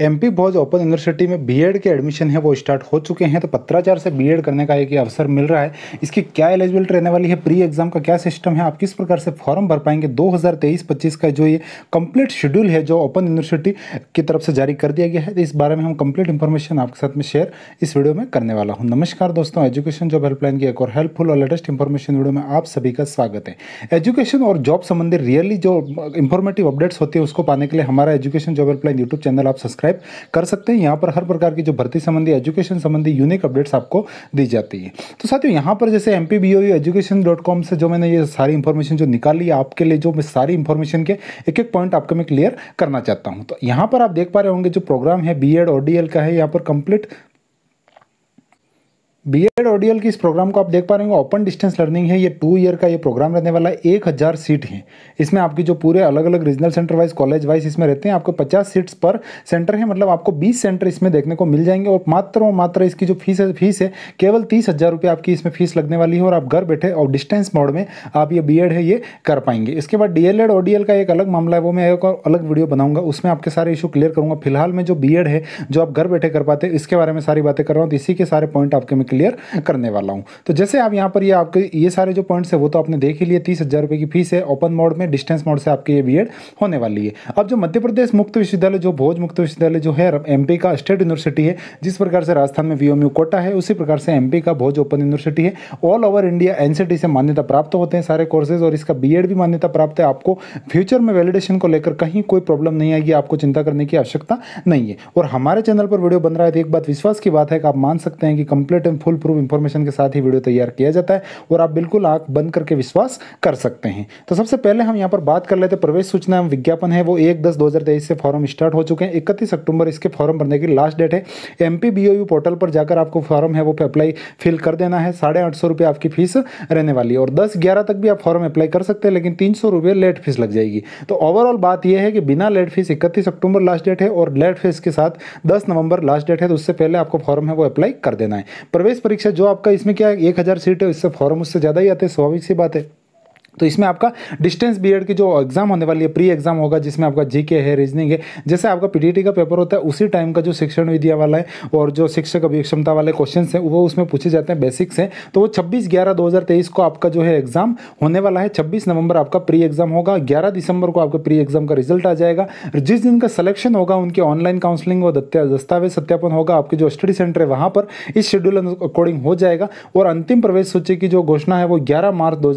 MP Bhoj open university में BEd के admission है वो स्टार्ट हो चुके हैं तो पत्राचार से बीएड करने का एक अवसर मिल रहा है इसकी क्या एलिजिबिलिटी रहने वाली है प्री एग्जाम का क्या सिस्टम है आप किस प्रकार से फॉर्म भर पाएंगे 2023-25 का जो ये कंप्लीट शेड्यूल है जो ओपन यूनिवर्सिटी की तरफ से जारी कर दिया गया है तो इस बारे में हम कंप्लीट इन्फॉर्मेशन आपके साथ में शेयर इस वीडियो में करने वाला हूँ नमस्कार दोस्तों एजुकेशन जॉब हेल्पलाइन की एक और हेल्पफुल और लेटेस्ट इन्फॉर्मेशन वीडियो में आप सभी का स्वागत है एजुकेशन और जॉब संबंधी रियली जो इन्फॉर्मेटिव अपडेट्स होती है उसको पाने के लिए हमारा education job helpline YouTube channel आप सब्सक्राइब सब्सक्राइब कर सकते हैं यहाँ पर हर प्रकार की जो भर्ती संबंधी एजुकेशन संबंधी यूनिक अपडेट्स आपको दी जाती है तो साथियों यहाँ पर जैसे एम एजुकेशन से जो मैंने ये सारी इन्फॉर्मेशन जो निकाली है आपके लिए जो मैं सारी इन्फॉर्मेशन के एक एक पॉइंट आपको मैं क्लियर करना चाहता हूँ तो यहाँ पर आप देख पा रहे होंगे जो प्रोग्राम है बी एड और का है यहाँ पर कंप्लीट बी एड ऑडियल की इस प्रोग्राम को आप देख पा रहे हो ओपन डिस्टेंस लर्निंग है ये टू ईयर का ये प्रोग्राम रहने वाला है एक हज़ार सीट है इसमें आपकी जो पूरे अलग अलग regional centre wise college wise इसमें रहते हैं आपको पचास सीट्स पर सेंटर है मतलब आपको बीस सेंटर इसमें देखने को मिल जाएंगे और मात्र और मात्र इसकी जो फीस है फीस है केवल तीस हज़ार रुपये आपकी इसमें फीस लगने वाली है और आप घर बैठे और डिस्टेंस मोड में आप ये बी एड है ये कर पाएंगे इसके बाद डी एल एड ओडीएल का एक अलग मामला है वो मैं एक अलग वीडियो बनाऊंगा उसमें आपके सारे इशू क्लियर करूँगा फिलहाल में जो बी एड है जो आप घर बैठे कर पाते इसके बारे में सारी बातें कर रहा हूँ तो इसी के सारे पॉइंट आपके मैं क्लियर करने वाला हूँ तो जैसे आप यहाँ पर ये आपके ये सारे जो पॉइंट्स है वो तो आपने देख ही लिए तीस हज़ार रुपये की फीस है ओपन मोड में डिस्टेंस मोड से आपकी ये बी होने वाली है अब जो मध्य प्रदेश मुक्त विश्वविद्यालय जो भोज मुक्त विश्वविद्यालय जो है एम का स्टेट यूनिवर्सिटी है जिस प्रकार से राजस्थान में वी कोटा है उसी प्रकार से एम का भोज ओपन यूनिवर्सिटी है ऑल ओवर इंडिया एन से मान्यता प्राप्त होते हैं सारे कोर्सेज और इसका बी भी मान्यता प्राप्त है आपको फ्यूचर में वैलिडेशन को लेकर कहीं कोई प्रॉब्लम नहीं आएगी आपको चिंता करने की आवश्यकता नहीं है और हमारे चैनल पर वीडियो बन रहा है तो एक बात विश्वास की बात है कि आप मान सकते हैं कि complete and full proof information के साथ ही वीडियो तैयार किया जाता है और आप बिल्कुल आंख बंद करके विश्वास कर सकते हैं तो सबसे पहले हम यहाँ पर बात कर लेते प्रवेश सूचना एवं विज्ञापन है वो एक दस दो से फॉर्म स्टार्ट हो चुके हैं इकतीस अक्टूबर इसके फॉर्म भरने की लास्ट डेट है एम पोर्टल पर जाकर आपको फॉर्म है वो अप्लाई फिल कर देना है साढ़े आठ सौ आपकी फीस रहने वाली है और दस ग्यारह तक भी आप फॉर्म अप्लाई कर सकते हैं लेकिन तीन सौ लेट फीस लग जाएगी तो ओवरऑल बात यह है कि बिना लेट फीस इकतीस अक्टूबर लास्ट डेट है और लेट फीस के साथ दस नवंबर लास्ट डेट है तो उससे पहले आपको फॉर्म है वो अप्लाई कर देना है प्रवेश प्रवेश परीक्षा जो आपका इसमें क्या एक हज़ार सीट है इससे फॉर्म उससे ज़्यादा ही आते हैं स्वाभाविक सी बात है तो इसमें आपका डिस्टेंस बीएड की जो एग्जाम होने वाली है प्री एग्जाम होगा जिसमें आपका जीके है रीजनिंग है जैसे आपका पीडीटी का पेपर होता है उसी टाइम का जो शिक्षण विद्या वाला है और जो शिक्षक क्षमता वाले क्वेश्चन हैं वो उसमें पूछे जाते हैं बेसिक्स हैं तो वो छब्बीस ग्यारह दो को आपका जो है एग्जाम होने वाला है छब्बीस नवंबर आपका प्री एग्जाम होगा ग्यारह दिसंबर को आपका प्री एग्जाम का रिजल्ट आ जाएगा जिस दिन का सिलेक्शन होगा उनकी ऑनलाइन काउंसलिंग और दस्तावेज सत्यापन होगा आपके जो स्टडी सेंटर है वहाँ पर इस शेड्यूल अकॉर्डिंग हो जाएगा और अंतिम प्रवेश सूची की जो घोषणा है वो ग्यारह मार्च दो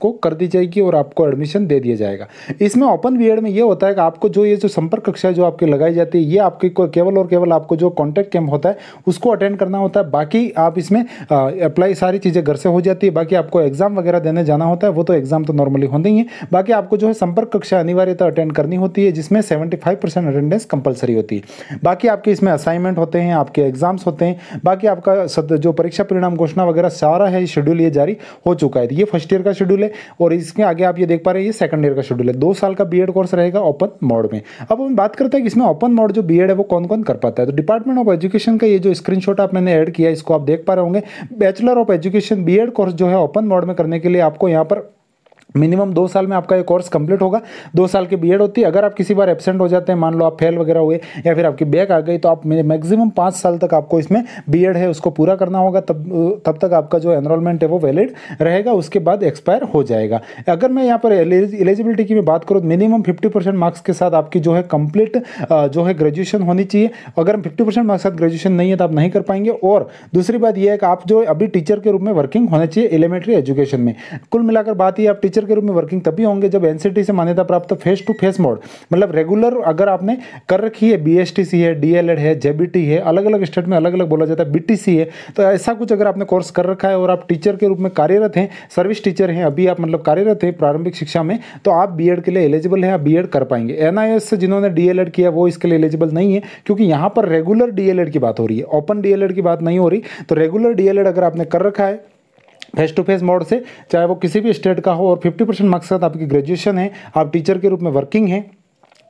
को कर दी जाएगी और आपको एडमिशन दे दिया जाएगा इसमें ओपन बी में ये होता है कि आपको जो ये जो संपर्क कक्षा जो आपकी लगाई जाती है ये आपकी केवल और केवल आपको जो कॉन्टैक्ट कैम्प होता है उसको अटेंड करना होता है बाकी आप इसमें अप्लाई सारी चीज़ें घर से हो जाती है बाकी आपको एग्ज़ाम वगैरह देने जाना होता है वो तो एग्ज़ाम तो नॉर्मली होते ही है बाकी आपको जो है संपर्क कक्षा अनिवार्यता अटेंड करनी होती है जिसमें सेवेंटी अटेंडेंस कंपलसरी होती है बाकी आपके इसमें असाइनमेंट होते हैं आपके एग्जाम्स होते हैं बाकी आपका जो परीक्षा परिणाम घोषणा वगैरह सारा है शेड्यूल ये जारी हो चुका है ये फर्स्ट ईयर का शेड्यूल है और और इसके आगे आप ये देख पा रहे हैं ये सेकंड ईयर का शेड्यूल है दो साल का बीएड कोर्स रहेगा ओपन मोड में अब हम बात करते हैं कि इसमें ओपन मोड जो बीएड है वो कौन कौन कर पाता है तो डिपार्टमेंट ऑफ एजुकेशन का ये जो स्क्रीनशॉट आप मैंने ऐड किया इसको आप देख पा रहे होंगे bachelor of education BEd course जो है ओपन मोड में करने के लिए आपको यहाँ पर मिनिमम दो साल में आपका ये कोर्स कंप्लीट होगा दो साल की बीएड होती है अगर आप किसी बार एबसेंट हो जाते हैं मान लो आप फेल वगैरह हुए या फिर आपकी बैक आ गई तो आप मैक्सिमम पाँच साल तक आपको इसमें बीएड है उसको पूरा करना होगा तब तब तक आपका जो एनरोलमेंट है वो वैलिड रहेगा उसके बाद एक्सपायर हो जाएगा अगर मैं यहाँ पर एलिजिबिलिटी की बात करूँ तो मिनिमम फिफ्टी मार्क्स के साथ आपकी जो है कंप्लीट जो है ग्रेजुएशन होनी चाहिए अगर हम फिफ्टी मार्क्स के साथ ग्रेजुएशन नहीं है तो आप नहीं कर पाएंगे और दूसरी बात यह है कि आप जो अभी टीचर के रूप में वर्किंग होना चाहिए एलिमेंट्री एजुकेशन में कुल मिलाकर बात यह आप टीचर के रूप में वर्किंग तभी होंगे जब एनसीटी से मान्यता प्राप्त फेस टू फेस मोड मतलब रेगुलर अगर आपने कर रखी है बी एस टी सी है डी एल एड है जेबीटी है अलग अलग स्टेट में अलग अलग बोला जाता है बी टी सी है तो ऐसा कुछ अगर आपने कोर्स कर रखा है और आप टीचर के रूप में कार्यरत हैं सर्विस टीचर हैं अभी आप मतलब कार्यरत हैं प्रारंभिक शिक्षा में तो आप बी के लिए एलिजिबल हैं आप बी कर पाएंगे एन से जिन्होंने डी किया वो इसके लिए एलिजिबल नहीं है क्योंकि यहाँ पर रेगुलर डी की बात हो रही है ओपन डी की बात नहीं हो रही तो रेगुलर डी अगर आपने कर रखा है फेस टू फेस मोड से चाहे वो किसी भी स्टेट का हो और 50 परसेंट मार्क्स के साथ आपकी ग्रेजुएशन है आप टीचर के रूप में वर्किंग हैं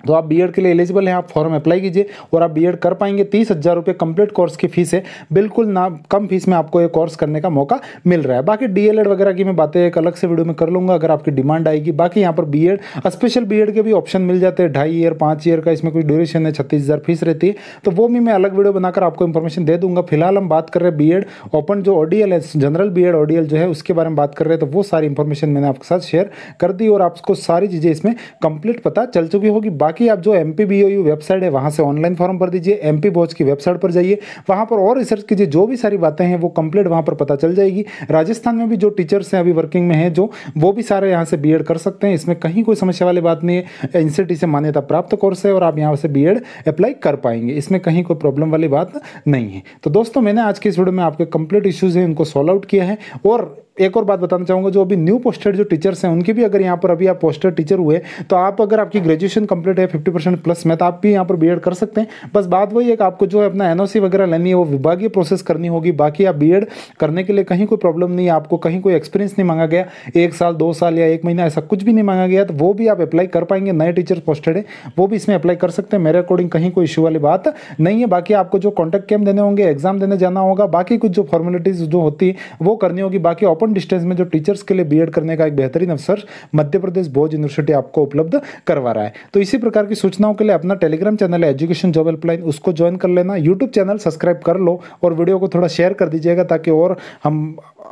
तो आप बीएड के लिए एलिजिबल हैं आप फॉर्म अप्लाई कीजिए और आप बीएड कर पाएंगे तीस हज़ार रुपये कंप्लीट कोर्स की फीस है बिल्कुल ना कम फीस में आपको ये कोर्स करने का मौका मिल रहा है बाकी डीएलएड वगैरह की मैं बातें एक अलग से वीडियो में कर लूँगा अगर आपकी डिमांड आएगी बाकी यहाँ पर बीएड स्पेशल बीएड के भी ऑप्शन मिल जाते हैं ढाई ईयर पाँच ईयर का इसमें कोई ड्यूरेशन है छत्तीस फीस रहती है तो वो भी मैं अलग वीडियो बनाकर आपको इन्फॉर्मेशन दे दूंगा फिलहाल हम बात कर रहे हैं बी ओपन जो ऑडियल है जनरल बी एड जो है उसके बारे में बात कर रहे हैं तो वो सारी इन्फॉर्मेशन मैंने आपके साथ शेयर कर दी और आपको सारी चीज़ें इसमें कंप्लीट पता चल चुकी होगी बाकी आप जो एम वेबसाइट है वहाँ से ऑनलाइन फॉर्म भर दीजिए एम पी की वेबसाइट पर जाइए वहाँ पर और रिसर्च कीजिए जो भी सारी बातें हैं वो कंप्लीट वहाँ पर पता चल जाएगी राजस्थान में भी जो टीचर्स हैं अभी वर्किंग में हैं जो वो भी सारे यहाँ से बी कर सकते हैं इसमें कहीं कोई समस्या वाली बात नहीं है एन से मान्यता प्राप्त कोर्स है और आप यहाँ से बी अप्लाई कर पाएंगे इसमें कहीं कोई प्रॉब्लम वाली बात नहीं है तो दोस्तों मैंने आज की इस वीडियो में आपके कंप्लीट इश्यूज़ हैं उनको सॉल्व आउट किया है और एक और बात बताना चाहूँगा जो अभी न्यू पोस्टेड जो टीचर्स हैं उनकी भी अगर यहाँ पर अभी आप पोस्टेड टीचर हुए तो आप अगर आपकी ग्रेजुएशन कंप्लीट है फिफ्टी परसेंट प्लस में तो आप भी यहाँ पर बी कर सकते हैं बस बात वही है कि आपको जो है अपना एन वगैरह लेनी है वो विभागीय प्रोसेस करनी होगी बाकी आप बी करने के लिए कहीं कोई प्रॉब्लम नहीं है आपको कहीं कोई एक्सपीरियंस नहीं मांगा गया एक साल दो साल या एक महीना ऐसा कुछ भी नहीं मांगा गया तो वो भी आप अप्लाई कर पाएंगे नए टीचर पोस्टेड है वो भी इसमें अप्लाई कर सकते हैं मेरे अकॉर्डिंग कहीं कोई इशू वाली बात नहीं है बाकी आपको जो कॉन्टैक्ट कैम देने होंगे एग्जाम देने जाना होगा बाकी कुछ जो फॉर्मेलिटीज़ जो होती है वो करनी होगी बाकी ऑपर ओपन डिस्टेंस में जो टीचर्स के लिए बीएड करने का एक बेहतरीन अवसर मध्य प्रदेश भोज यूनिवर्सिटी आपको उपलब्ध करवा रहा है तो इसी प्रकार की सूचनाओं के लिए अपना टेलीग्राम चैनल है एजुकेशन जॉब हेल्पलाइन उसको ज्वाइन कर लेना यूट्यूब चैनल सब्सक्राइब कर लो और वीडियो को थोड़ा शेयर कर दीजिएगा ताकि और हम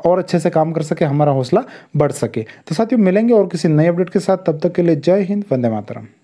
और अच्छे से काम कर सके हमारा हौसला बढ़ सके तो साथियों मिलेंगे और किसी नए अपडेट के साथ तब तक के लिए जय हिंद वंदे मातरम